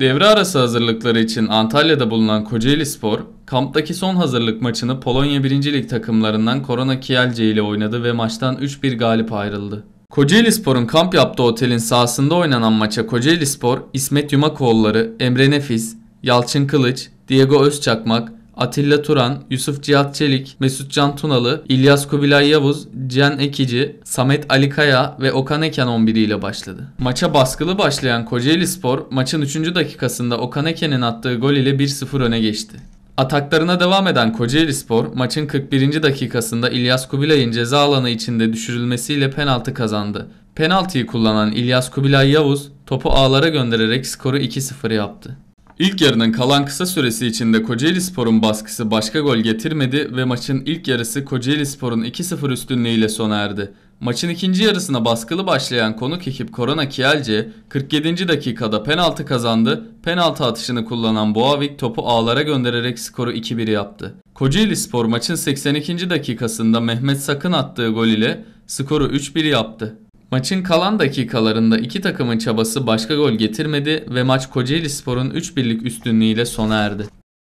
Devre arası hazırlıkları için Antalya'da bulunan Kocaeli Spor, kamptaki son hazırlık maçını Polonya 1. Lig takımlarından Korona Kielce ile oynadı ve maçtan 3-1 galip ayrıldı. Kocaeli Spor'un kamp yaptığı otelin sahasında oynanan maça Kocaeli Spor, İsmet Yumakoğulları, Emre Nefis, Yalçın Kılıç, Diego Özçakmak, Atilla Turan, Yusuf Cihat Çelik, Mesut Can Tunalı, İlyas Kubilay Yavuz, Can Ekici, Samet Ali ve Okan Eken 11 ile başladı. Maça baskılı başlayan Kocaeli Spor maçın 3. dakikasında Okan Eken'in attığı gol ile 1-0 öne geçti. Ataklarına devam eden Kocaeli Spor maçın 41. dakikasında İlyas Kubilay'ın ceza alanı içinde düşürülmesiyle penaltı kazandı. Penaltıyı kullanan İlyas Kubilay Yavuz topu ağlara göndererek skoru 2-0 yaptı. İlk yarının kalan kısa süresi içinde Kocaeli Spor'un baskısı başka gol getirmedi ve maçın ilk yarısı Kocaeli Spor'un 2-0 üstünlüğüyle sona erdi. Maçın ikinci yarısına baskılı başlayan konuk ekip Korona Kielce 47. dakikada penaltı kazandı. Penaltı atışını kullanan Boavik topu ağlara göndererek skoru 2-1 yaptı. Kocaeli Spor maçın 82. dakikasında Mehmet Sakın attığı gol ile skoru 3-1 yaptı. Maçın kalan dakikalarında iki takımın çabası başka gol getirmedi ve maç Kocaeli Spor'un 3 birlik üstünlüğüyle sona erdi.